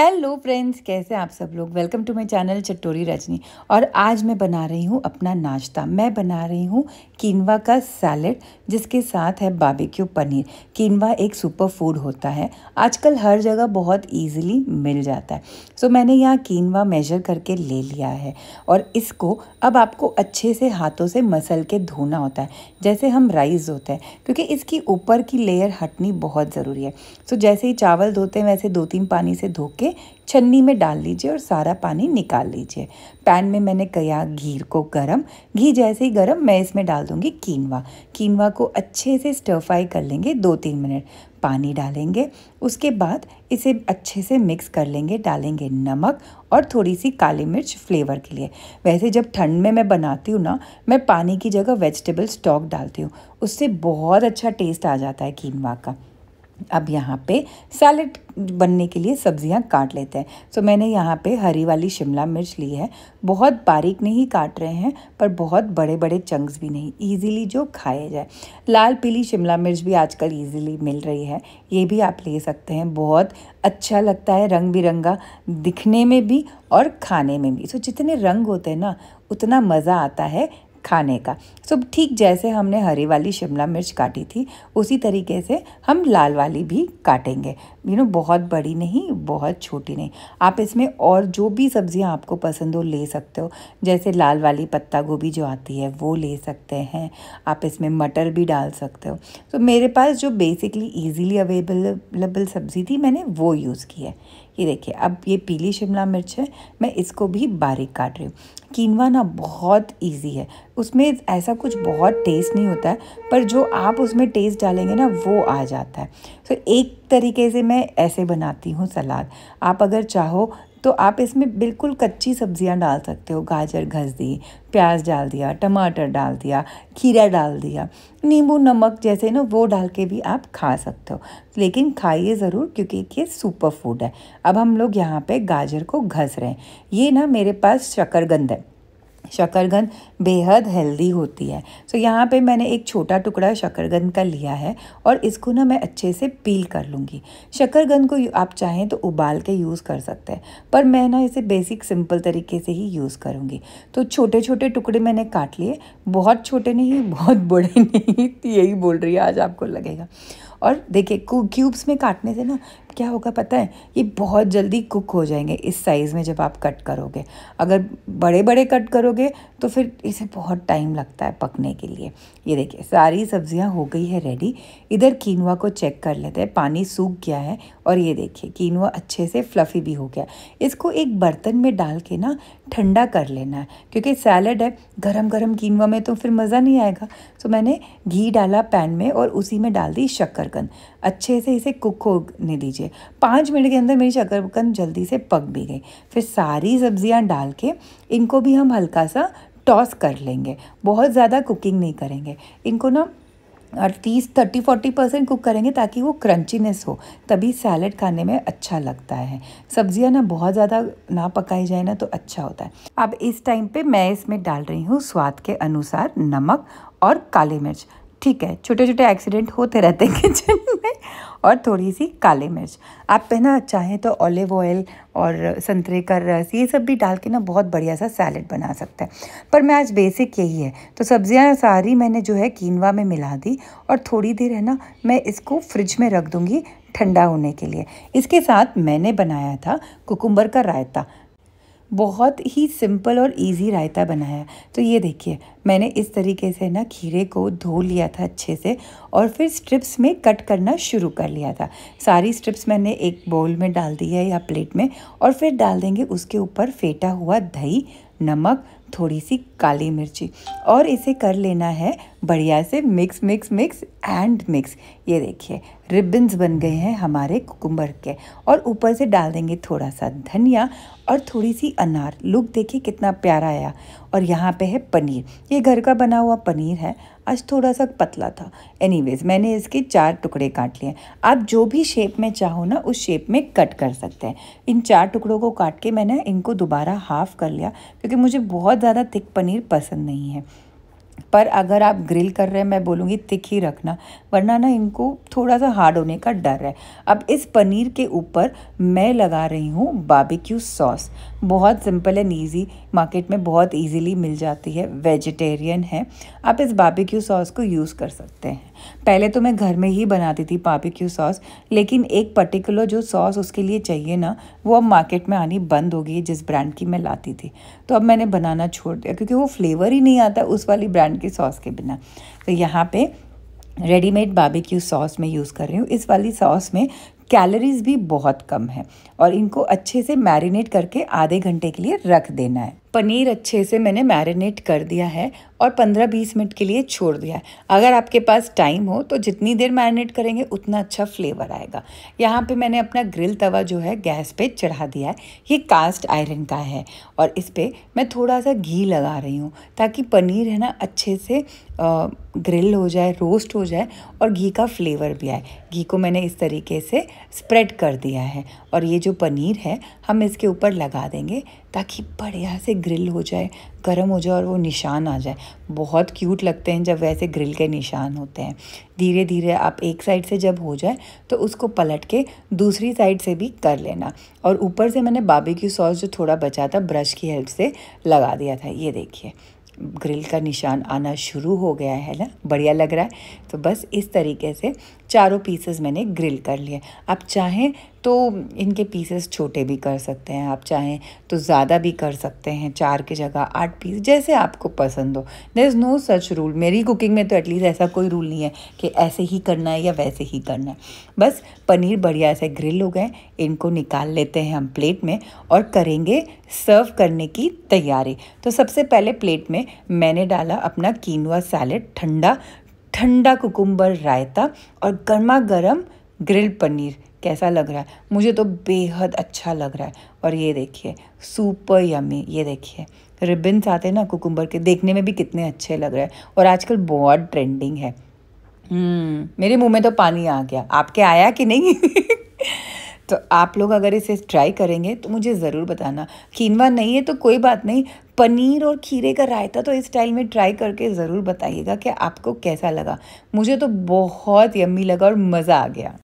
hello friends कैसे आप सब लोग welcome to my channel Chatori Rajni और आज मैं बना रही हूँ अपना नाश्ता मैं बना रही हूँ कीनवा का सैलड जिसके साथ है बाबेक्यू पनीर कीनवा एक सुपर फूड होता है आजकल हर जगह बहुत इजीली मिल जाता है सो so, मैंने यहाँ कीनवा मेजर करके ले लिया है और इसको अब आपको अच्छे से हाथों से मसल के धोना होता है जैसे हम राइस धोते हैं क्योंकि इसकी ऊपर की लेयर हटनी बहुत ज़रूरी है सो so, जैसे ही चावल धोते हैं वैसे दो तीन पानी से धो के छन्नी में डाल लीजिए और सारा पानी निकाल लीजिए पैन में मैंने किया घी को गरम घी जैसे ही गरम मैं इसमें डाल दूँगी कीनवा कीनवा को अच्छे से स्टर कर लेंगे दो तीन मिनट पानी डालेंगे उसके बाद इसे अच्छे से मिक्स कर लेंगे डालेंगे नमक और थोड़ी सी काली मिर्च फ्लेवर के लिए वैसे जब ठंड में मैं बनाती हूँ ना मैं पानी की जगह वेजिटेबल स्टॉक डालती हूँ उससे बहुत अच्छा टेस्ट आ जाता है कीनवा का अब यहाँ पे सैलड बनने के लिए सब्जियाँ काट लेते हैं सो so, मैंने यहाँ पे हरी वाली शिमला मिर्च ली है बहुत बारीक नहीं काट रहे हैं पर बहुत बड़े बड़े चंक्स भी नहीं इजीली जो खाए जाए लाल पीली शिमला मिर्च भी आजकल इजीली मिल रही है ये भी आप ले सकते हैं बहुत अच्छा लगता है रंग बिरंगा दिखने में भी और खाने में भी सो so, जितने रंग होते हैं ना उतना मज़ा आता है खाने का सो so, ठीक जैसे हमने हरी वाली शिमला मिर्च काटी थी उसी तरीके से हम लाल वाली भी काटेंगे यू नो बहुत बड़ी नहीं बहुत छोटी नहीं आप इसमें और जो भी सब्ज़ियाँ आपको पसंद हो ले सकते हो जैसे लाल वाली पत्ता गोभी जो आती है वो ले सकते हैं आप इसमें मटर भी डाल सकते हो तो so, मेरे पास जो बेसिकली ईजीली अवेलेबल सब्ज़ी थी मैंने वो यूज़ की है ये देखिए अब ये पीली शिमला मिर्च है मैं इसको भी बारीक काट रही हूँ कीनवा ना बहुत इजी है उसमें ऐसा कुछ बहुत टेस्ट नहीं होता है पर जो आप उसमें टेस्ट डालेंगे ना वो आ जाता है तो एक तरीके से मैं ऐसे बनाती हूँ सलाद आप अगर चाहो तो आप इसमें बिल्कुल कच्ची सब्जियां डाल सकते हो गाजर घस दी प्याज डाल दिया टमाटर डाल दिया खीरा डाल दिया नींबू नमक जैसे ना वो डाल के भी आप खा सकते हो लेकिन खाइए ज़रूर क्योंकि ये सुपर फूड है अब हम लोग यहाँ पे गाजर को घस रहे हैं ये ना मेरे पास शकरगंद है शकरगंद बेहद हेल्दी होती है सो so, यहाँ पे मैंने एक छोटा टुकड़ा शकरगंद का लिया है और इसको ना मैं अच्छे से पील कर लूँगी शकरगंद को आप चाहें तो उबाल के यूज़ कर सकते हैं पर मैं ना इसे बेसिक सिंपल तरीके से ही यूज़ करूँगी तो छोटे छोटे टुकड़े मैंने काट लिए बहुत छोटे नहीं बहुत बड़े नहीं यही बोल रही है आज आपको लगेगा और देखिए क्यूब्स में काटने से ना क्या होगा पता है ये बहुत जल्दी कुक हो जाएंगे इस साइज़ में जब आप कट करोगे अगर बड़े बड़े कट करोगे तो फिर इसे बहुत टाइम लगता है पकने के लिए ये देखिए सारी सब्जियां हो गई है रेडी इधर कीनवा को चेक कर लेते हैं पानी सूख गया है और ये देखिए कीनवा अच्छे से फ्लफ़ी भी हो गया इसको एक बर्तन में डाल के ना ठंडा कर लेना है क्योंकि सैलड है गरम गरम कीनवा में तो फिर मज़ा नहीं आएगा तो मैंने घी डाला पैन में और उसी में डाल दी शक्करकंद अच्छे से इसे कुक होने दीजिए लीजिए पाँच मिनट के अंदर मेरी शकरकंद जल्दी से पक भी गई फिर सारी सब्जियां डाल के इनको भी हम हल्का सा टॉस कर लेंगे बहुत ज़्यादा कुकिंग नहीं करेंगे इनको ना और तीस थर्टी फोर्टी परसेंट कुक करेंगे ताकि वो क्रंचीनेस हो तभी सैलड खाने में अच्छा लगता है सब्जियां ना बहुत ज़्यादा ना पकाई जाए ना तो अच्छा होता है अब इस टाइम पे मैं इसमें डाल रही हूँ स्वाद के अनुसार नमक और काली मिर्च ठीक है छोटे छोटे एक्सीडेंट होते रहते हैं किचन में और थोड़ी सी काले मिर्च आप पे ना चाहें तो ऑलिव ऑयल और संतरे का रस ये सब भी डाल के ना बहुत बढ़िया सा सैलड बना सकते हैं पर मैं आज बेसिक यही है तो सब्जियां सारी मैंने जो है कीनवा में मिला दी और थोड़ी देर है ना मैं इसको फ्रिज में रख दूँगी ठंडा होने के लिए इसके साथ मैंने बनाया था कुकुम्बर का रायता बहुत ही सिंपल और इजी रायता बनाया तो ये देखिए मैंने इस तरीके से ना खीरे को धो लिया था अच्छे से और फिर स्ट्रिप्स में कट करना शुरू कर लिया था सारी स्ट्रिप्स मैंने एक बाउल में डाल दी है या प्लेट में और फिर डाल देंगे उसके ऊपर फेटा हुआ दही नमक थोड़ी सी काली मिर्ची और इसे कर लेना है बढ़िया से mix mix mix and mix ये देखिए रिबन्स बन गए हैं हमारे कुकुम्बर के और ऊपर से डाल देंगे थोड़ा सा धनिया और थोड़ी सी अनार लुक देखिए कितना प्यारा आया और यहाँ पे है पनीर ये घर का बना हुआ पनीर है आज थोड़ा सा पतला था एनीवेज मैंने इसके चार टुकड़े काट लिए आप जो भी शेप में चाहो ना उस शेप में कट कर सकते हैं इन चार टुकड़ों को काट के मैंने इनको दोबारा हाफ़ कर लिया क्योंकि मुझे बहुत ज़्यादा थिक पनीर पसंद नहीं है पर अगर आप ग्रिल कर रहे हैं मैं बोलूँगी तिखी रखना वरना ना इनको थोड़ा सा हार्ड होने का डर है अब इस पनीर के ऊपर मैं लगा रही हूँ बाबिक्यू सॉस बहुत सिंपल एंड ईजी मार्केट में बहुत ईजीली मिल जाती है वेजिटेरियन है आप इस बाबिक्यू सॉस को यूज़ कर सकते हैं पहले तो मैं घर में ही बनाती थी बाबिक्यू सॉस लेकिन एक पर्टिकुलर जो सॉस उसके लिए चाहिए ना वो अब मार्केट में आनी बंद हो गई जिस ब्रांड की मैं लाती थी तो अब मैंने बनाना छोड़ दिया क्योंकि वो फ्लेवर ही नहीं आता उस वाली ब्रांड की सॉस के बिना तो यहाँ पे रेडीमेड की सॉस में यूज़ कर रही हूँ इस वाली सॉस में कैलोरीज़ भी बहुत कम है और इनको अच्छे से मैरिनेट करके आधे घंटे के लिए रख देना है पनीर अच्छे से मैंने मैरिनेट कर दिया है और 15-20 मिनट के लिए छोड़ दिया है अगर आपके पास टाइम हो तो जितनी देर मैरिनेट करेंगे उतना अच्छा फ्लेवर आएगा यहाँ पे मैंने अपना ग्रिल तवा जो है गैस पे चढ़ा दिया है ये कास्ट आयरन का है और इस पर मैं थोड़ा सा घी लगा रही हूँ ताकि पनीर है ना अच्छे से ग्रिल हो जाए रोस्ट हो जाए और घी का फ्लेवर भी आए घी को मैंने इस तरीके से स्प्रेड कर दिया है और ये जो पनीर है हम इसके ऊपर लगा देंगे ताकि बढ़िया से ग्रिल हो जाए गर्म हो जाए और वो निशान आ जाए बहुत क्यूट लगते हैं जब वैसे ग्रिल के निशान होते हैं धीरे धीरे आप एक साइड से जब हो जाए तो उसको पलट के दूसरी साइड से भी कर लेना और ऊपर से मैंने बाबेक्यू सॉस जो थोड़ा बचा था ब्रश की हेल्प से लगा दिया था ये देखिए ग्रिल का निशान आना शुरू हो गया है ना बढ़िया लग रहा है तो बस इस तरीके से चारों पीसेस मैंने ग्रिल कर लिए आप चाहें तो इनके पीसेस छोटे भी कर सकते हैं आप चाहें तो ज़्यादा भी कर सकते हैं चार की जगह आठ पीस जैसे आपको पसंद हो there is no such rule मेरी कुकिंग में तो एटलीस्ट ऐसा कोई रूल नहीं है कि ऐसे ही करना है या वैसे ही करना है बस पनीर बढ़िया से ग्रिल हो गए इनको निकाल लेते हैं हम प्लेट में और करेंगे सर्व करने की तैयारी तो सबसे पहले प्लेट में मैंने डाला अपना कीनवा सैलड ठंडा ठंडा कुकुम्बर रायता और गर्मा गर्म ग्रिल पनीर कैसा लग रहा है मुझे तो बेहद अच्छा लग रहा है और ये देखिए सुपर यमी ये देखिए रिबिन्स आते हैं ना कुकुम्बर के देखने में भी कितने अच्छे लग रहे हैं और आजकल बहुत ट्रेंडिंग है हम्म, मेरे मुंह में तो पानी आ गया आपके आया कि नहीं तो आप लोग अगर इसे ट्राई करेंगे तो मुझे ज़रूर बताना कीनवा नहीं है तो कोई बात नहीं पनीर और खीरे का रायता तो इस स्टाइल में ट्राई करके ज़रूर बताइएगा कि आपको कैसा लगा मुझे तो बहुत यम्मी लगा और मज़ा आ गया